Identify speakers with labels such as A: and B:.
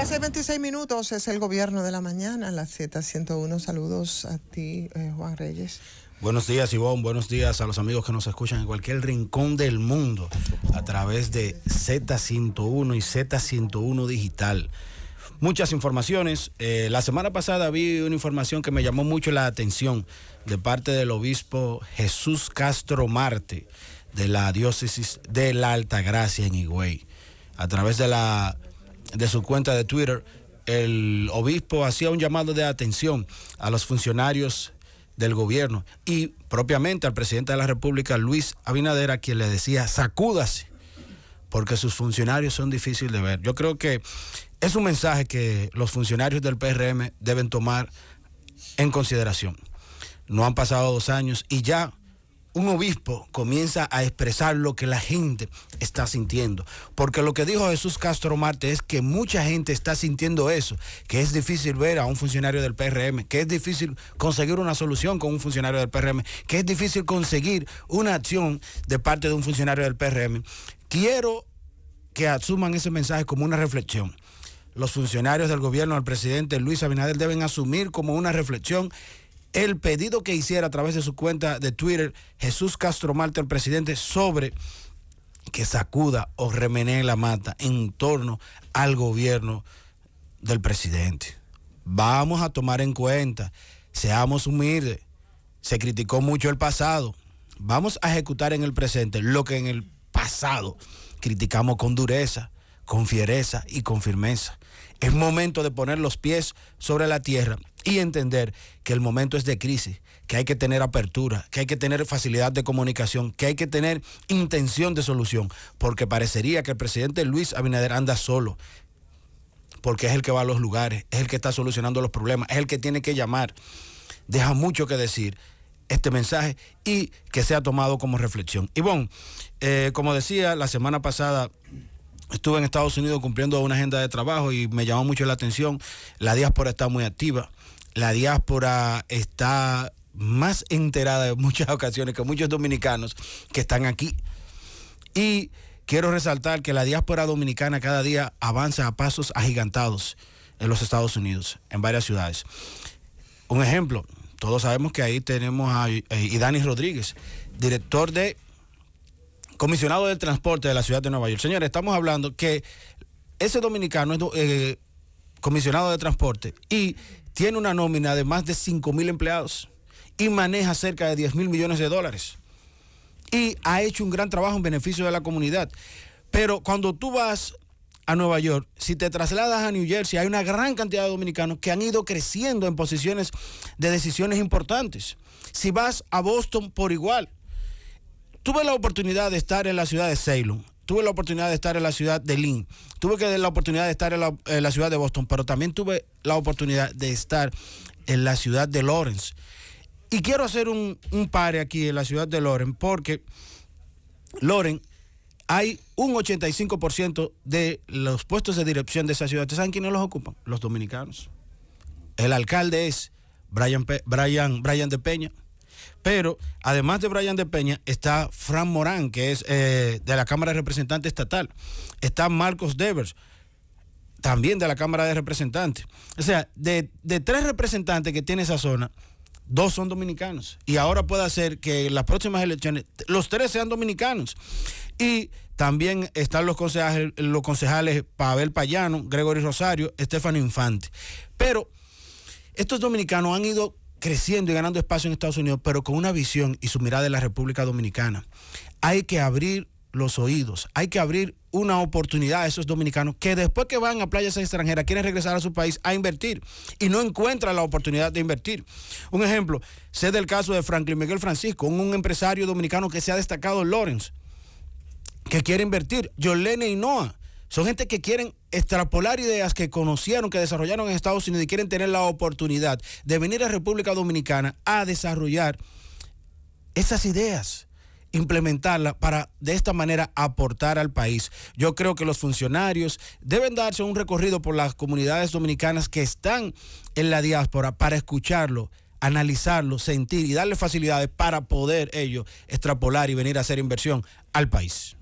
A: Hace 26 minutos es el gobierno de la mañana, la Z101. Saludos a ti, eh, Juan Reyes. Buenos días, Ivonne. Buenos días a los amigos que nos escuchan en cualquier rincón del mundo a través de Z101 y Z101 Digital. Muchas informaciones. Eh, la semana pasada vi una información que me llamó mucho la atención de parte del obispo Jesús Castro Marte de la diócesis de la Gracia en Higüey. A través de la de su cuenta de Twitter, el obispo hacía un llamado de atención a los funcionarios del gobierno y propiamente al presidente de la República, Luis Abinadera, quien le decía, sacúdase, porque sus funcionarios son difíciles de ver. Yo creo que es un mensaje que los funcionarios del PRM deben tomar en consideración. No han pasado dos años y ya un obispo comienza a expresar lo que la gente está sintiendo. Porque lo que dijo Jesús Castro Marte es que mucha gente está sintiendo eso, que es difícil ver a un funcionario del PRM, que es difícil conseguir una solución con un funcionario del PRM, que es difícil conseguir una acción de parte de un funcionario del PRM. Quiero que asuman ese mensaje como una reflexión los funcionarios del gobierno del presidente Luis Abinader deben asumir como una reflexión el pedido que hiciera a través de su cuenta de Twitter Jesús Castro Marte, el presidente, sobre que sacuda o remene la mata en torno al gobierno del presidente. Vamos a tomar en cuenta, seamos humildes, se criticó mucho el pasado, vamos a ejecutar en el presente lo que en el pasado criticamos con dureza, con fiereza y con firmeza. Es momento de poner los pies sobre la tierra y entender que el momento es de crisis, que hay que tener apertura, que hay que tener facilidad de comunicación, que hay que tener intención de solución, porque parecería que el presidente Luis Abinader anda solo, porque es el que va a los lugares, es el que está solucionando los problemas, es el que tiene que llamar. Deja mucho que decir este mensaje y que sea tomado como reflexión. Y bueno, eh, como decía, la semana pasada estuve en Estados Unidos cumpliendo una agenda de trabajo y me llamó mucho la atención. La diáspora está muy activa la diáspora está más enterada en muchas ocasiones que muchos dominicanos que están aquí. Y quiero resaltar que la diáspora dominicana cada día avanza a pasos agigantados en los Estados Unidos, en varias ciudades. Un ejemplo, todos sabemos que ahí tenemos a eh, Idanis Rodríguez, director de comisionado del transporte de la ciudad de Nueva York. Señores, estamos hablando que ese dominicano es eh, comisionado de transporte, y tiene una nómina de más de 5 mil empleados y maneja cerca de 10 mil millones de dólares. Y ha hecho un gran trabajo en beneficio de la comunidad. Pero cuando tú vas a Nueva York, si te trasladas a New Jersey, hay una gran cantidad de dominicanos que han ido creciendo en posiciones de decisiones importantes. Si vas a Boston por igual, tuve la oportunidad de estar en la ciudad de Salem tuve la oportunidad de estar en la ciudad de Lynn, tuve que la oportunidad de estar en la, ciudad de Boston, pero también tuve la oportunidad de estar en la ciudad de Lawrence. Y quiero hacer un, un pare aquí en la ciudad de Lawrence, porque Lawrence hay un 85% de los puestos de dirección de esa ciudad. ¿Ustedes saben quiénes los ocupan? Los dominicanos. El alcalde es Brian, Brian, Brian de Peña. Pero además de Brian de Peña, está Fran Morán, que es eh, de la Cámara de Representantes Estatal. Está Marcos Devers, también de la Cámara de Representantes. O sea, de, tres representantes que tiene esa zona, dos son dominicanos. Y ahora puede ser que en las próximas elecciones los tres sean dominicanos. Y también están los concejales, los concejales Pavel Payano, Gregory Rosario, Estefano Infante. Pero estos dominicanos han ido creciendo y ganando espacio en Estados Unidos, pero con una visión y su mirada de la República Dominicana. Hay que abrir los oídos, hay que abrir una oportunidad a esos dominicanos que después que van a playas extranjeras quieren regresar a su país a invertir y no encuentran la oportunidad de invertir. Un ejemplo, sé del caso de Franklin Miguel Francisco, un empresario dominicano que se ha destacado en Lawrence, que quiere invertir. Yolene Noah. Son gente que quieren extrapolar ideas que conocieron, que desarrollaron en Estados Unidos y quieren tener la oportunidad de venir a República Dominicana a desarrollar esas ideas implementarlas para de esta manera aportar al país. Yo creo que los funcionarios deben darse un recorrido por las comunidades dominicanas que están en la diáspora para escucharlo, analizarlo, sentir y darle facilidades para poder ellos extrapolar y venir a hacer inversión al país.